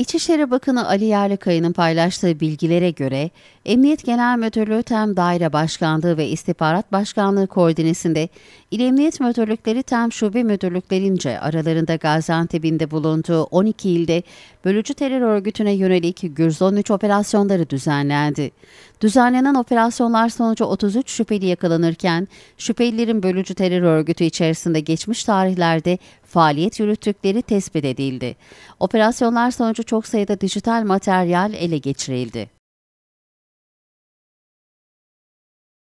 İçişleri Bakanı Ali Yerlikaya'nın paylaştığı bilgilere göre Emniyet Genel Müdürlüğü TEM Daire Başkanlığı ve İstihbarat Başkanlığı koordinesinde İl Emniyet Müdürlükleri TEM Şube Müdürlüklerince aralarında Gaziantep'inde bulunduğu 12 ilde bölücü terör örgütüne yönelik Gürzon 3 operasyonları düzenlendi. Düzenlenen operasyonlar sonucu 33 şüpheli yakalanırken şüphelilerin bölücü terör örgütü içerisinde geçmiş tarihlerde faaliyet yürüttükleri tespit edildi. Operasyonlar sonucu çok sayıda dijital materyal ele geçirildi.